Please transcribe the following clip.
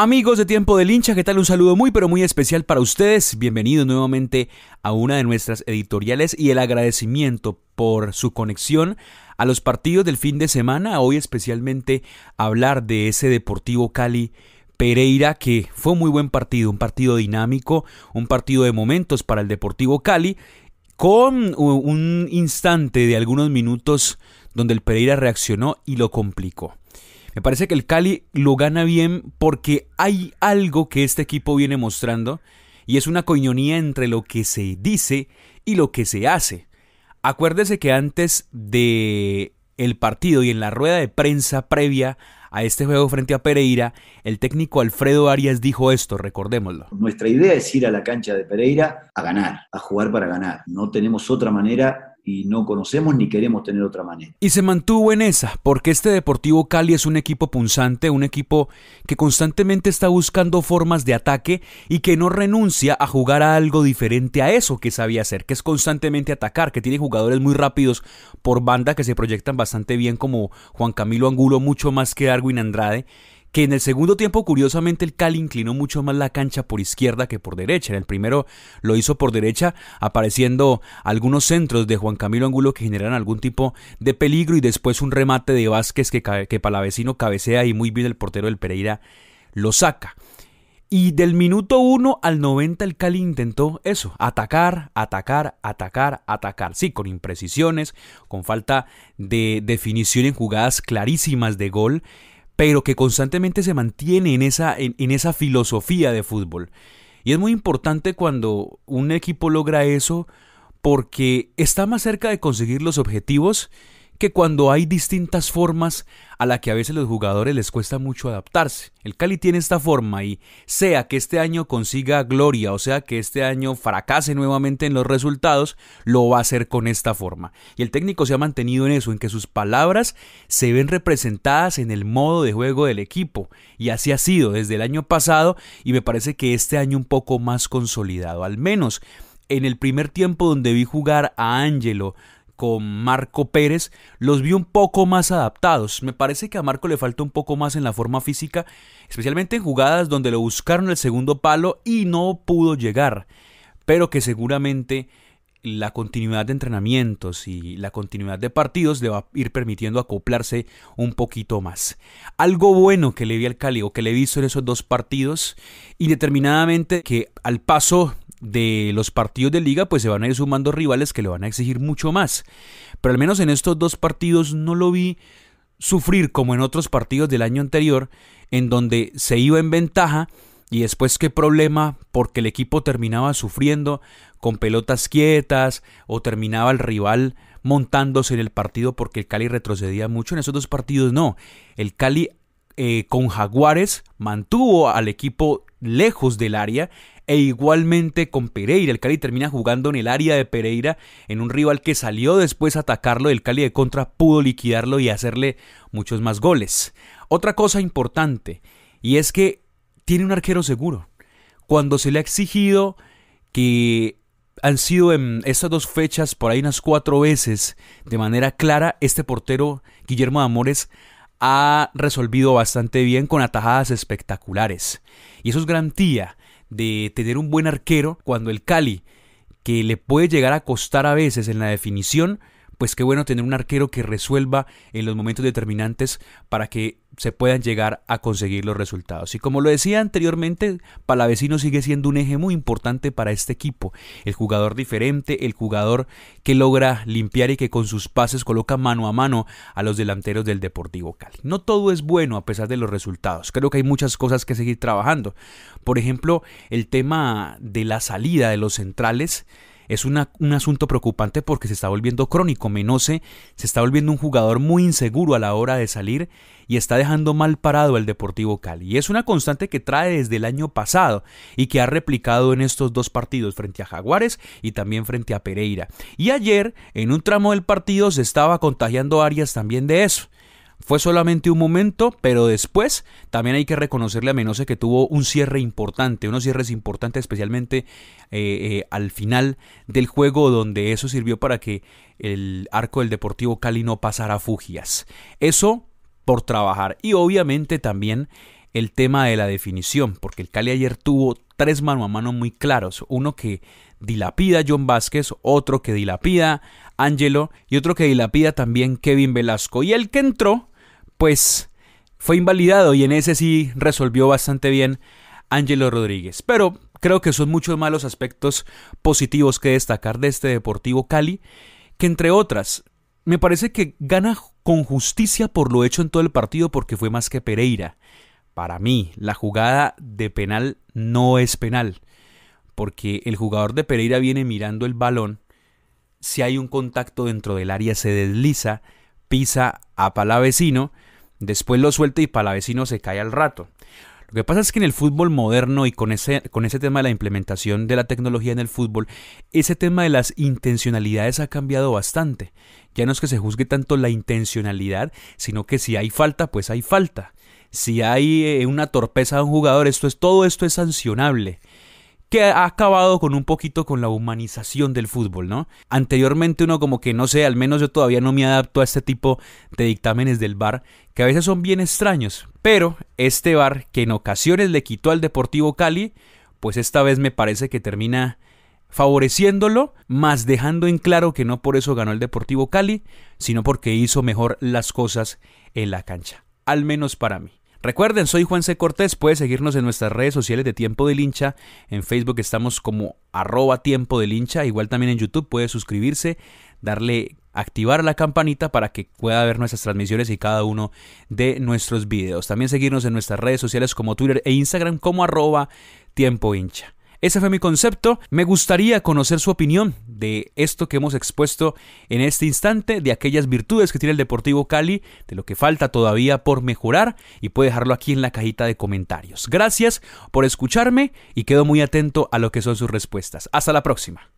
Amigos de Tiempo del Hincha, ¿qué tal? Un saludo muy pero muy especial para ustedes. Bienvenidos nuevamente a una de nuestras editoriales y el agradecimiento por su conexión a los partidos del fin de semana. Hoy especialmente hablar de ese Deportivo Cali Pereira, que fue un muy buen partido, un partido dinámico, un partido de momentos para el Deportivo Cali, con un instante de algunos minutos donde el Pereira reaccionó y lo complicó. Me parece que el Cali lo gana bien porque hay algo que este equipo viene mostrando y es una coñonía entre lo que se dice y lo que se hace. Acuérdese que antes de el partido y en la rueda de prensa previa a este juego frente a Pereira, el técnico Alfredo Arias dijo esto, recordémoslo. Nuestra idea es ir a la cancha de Pereira a ganar, a jugar para ganar. No tenemos otra manera y no conocemos ni queremos tener otra manera. Y se mantuvo en esa, porque este Deportivo Cali es un equipo punzante, un equipo que constantemente está buscando formas de ataque y que no renuncia a jugar a algo diferente a eso que sabía hacer, que es constantemente atacar, que tiene jugadores muy rápidos por banda que se proyectan bastante bien como Juan Camilo Angulo, mucho más que Darwin Andrade que en el segundo tiempo, curiosamente, el Cali inclinó mucho más la cancha por izquierda que por derecha. En el primero lo hizo por derecha, apareciendo algunos centros de Juan Camilo Angulo que generan algún tipo de peligro y después un remate de Vázquez que, que Palavecino cabecea y muy bien el portero del Pereira lo saca. Y del minuto 1 al 90 el Cali intentó eso, atacar, atacar, atacar, atacar. Sí, con imprecisiones, con falta de definición en jugadas clarísimas de gol pero que constantemente se mantiene en esa, en, en esa filosofía de fútbol. Y es muy importante cuando un equipo logra eso porque está más cerca de conseguir los objetivos que cuando hay distintas formas a la que a veces los jugadores les cuesta mucho adaptarse. El Cali tiene esta forma y sea que este año consiga gloria o sea que este año fracase nuevamente en los resultados, lo va a hacer con esta forma. Y el técnico se ha mantenido en eso, en que sus palabras se ven representadas en el modo de juego del equipo. Y así ha sido desde el año pasado y me parece que este año un poco más consolidado, al menos en el primer tiempo donde vi jugar a Angelo, con Marco Pérez, los vi un poco más adaptados. Me parece que a Marco le falta un poco más en la forma física, especialmente en jugadas donde lo buscaron el segundo palo y no pudo llegar, pero que seguramente la continuidad de entrenamientos y la continuidad de partidos le va a ir permitiendo acoplarse un poquito más. Algo bueno que le vi al Cali o que le he visto en esos dos partidos, indeterminadamente que al paso de los partidos de liga, pues se van a ir sumando rivales que le van a exigir mucho más. Pero al menos en estos dos partidos no lo vi sufrir como en otros partidos del año anterior, en donde se iba en ventaja y después qué problema, porque el equipo terminaba sufriendo con pelotas quietas o terminaba el rival montándose en el partido porque el Cali retrocedía mucho. En esos dos partidos no. El Cali eh, con Jaguares mantuvo al equipo lejos del área e igualmente con Pereira. El Cali termina jugando en el área de Pereira, en un rival que salió después a atacarlo. El Cali de contra pudo liquidarlo y hacerle muchos más goles. Otra cosa importante, y es que tiene un arquero seguro. Cuando se le ha exigido que han sido en estas dos fechas, por ahí unas cuatro veces, de manera clara, este portero, Guillermo Amores, ha resolvido bastante bien con atajadas espectaculares. Y eso es garantía de tener un buen arquero cuando el Cali, que le puede llegar a costar a veces en la definición, pues qué bueno tener un arquero que resuelva en los momentos determinantes para que se puedan llegar a conseguir los resultados. Y como lo decía anteriormente, Palavecino sigue siendo un eje muy importante para este equipo. El jugador diferente, el jugador que logra limpiar y que con sus pases coloca mano a mano a los delanteros del Deportivo Cali. No todo es bueno a pesar de los resultados. Creo que hay muchas cosas que seguir trabajando. Por ejemplo, el tema de la salida de los centrales es un asunto preocupante porque se está volviendo crónico. Menose se está volviendo un jugador muy inseguro a la hora de salir y está dejando mal parado al Deportivo Cali. Y es una constante que trae desde el año pasado y que ha replicado en estos dos partidos frente a Jaguares y también frente a Pereira. Y ayer, en un tramo del partido, se estaba contagiando Arias también de eso. Fue solamente un momento, pero después también hay que reconocerle a Menose que tuvo un cierre importante, unos cierres importantes especialmente eh, eh, al final del juego donde eso sirvió para que el arco del Deportivo Cali no pasara fugias. Eso por trabajar y obviamente también el tema de la definición, porque el Cali ayer tuvo tres mano a mano muy claros, uno que dilapida a John Vázquez, otro que dilapida Ángelo y otro que dilapida también Kevin Velasco. Y el que entró, pues fue invalidado y en ese sí resolvió bastante bien Ángelo Rodríguez. Pero creo que son muchos más los aspectos positivos que destacar de este Deportivo Cali, que entre otras, me parece que gana con justicia por lo hecho en todo el partido porque fue más que Pereira. Para mí, la jugada de penal no es penal, porque el jugador de Pereira viene mirando el balón si hay un contacto dentro del área se desliza, pisa a Palavecino, después lo suelta y Palavecino se cae al rato. Lo que pasa es que en el fútbol moderno y con ese, con ese tema de la implementación de la tecnología en el fútbol, ese tema de las intencionalidades ha cambiado bastante. Ya no es que se juzgue tanto la intencionalidad, sino que si hay falta, pues hay falta. Si hay eh, una torpeza de un jugador, esto es, todo esto es sancionable que ha acabado con un poquito con la humanización del fútbol, ¿no? Anteriormente uno como que no sé, al menos yo todavía no me adapto a este tipo de dictámenes del VAR, que a veces son bien extraños, pero este VAR que en ocasiones le quitó al Deportivo Cali, pues esta vez me parece que termina favoreciéndolo, más dejando en claro que no por eso ganó el Deportivo Cali, sino porque hizo mejor las cosas en la cancha, al menos para mí. Recuerden, soy Juan C. Cortés, puedes seguirnos en nuestras redes sociales de Tiempo del Hincha, en Facebook estamos como arroba Tiempo del Hincha, igual también en YouTube puedes suscribirse, darle activar la campanita para que pueda ver nuestras transmisiones y cada uno de nuestros videos. También seguirnos en nuestras redes sociales como Twitter e Instagram como arroba Tiempo Hincha. Ese fue mi concepto. Me gustaría conocer su opinión de esto que hemos expuesto en este instante, de aquellas virtudes que tiene el Deportivo Cali, de lo que falta todavía por mejorar y puede dejarlo aquí en la cajita de comentarios. Gracias por escucharme y quedo muy atento a lo que son sus respuestas. Hasta la próxima.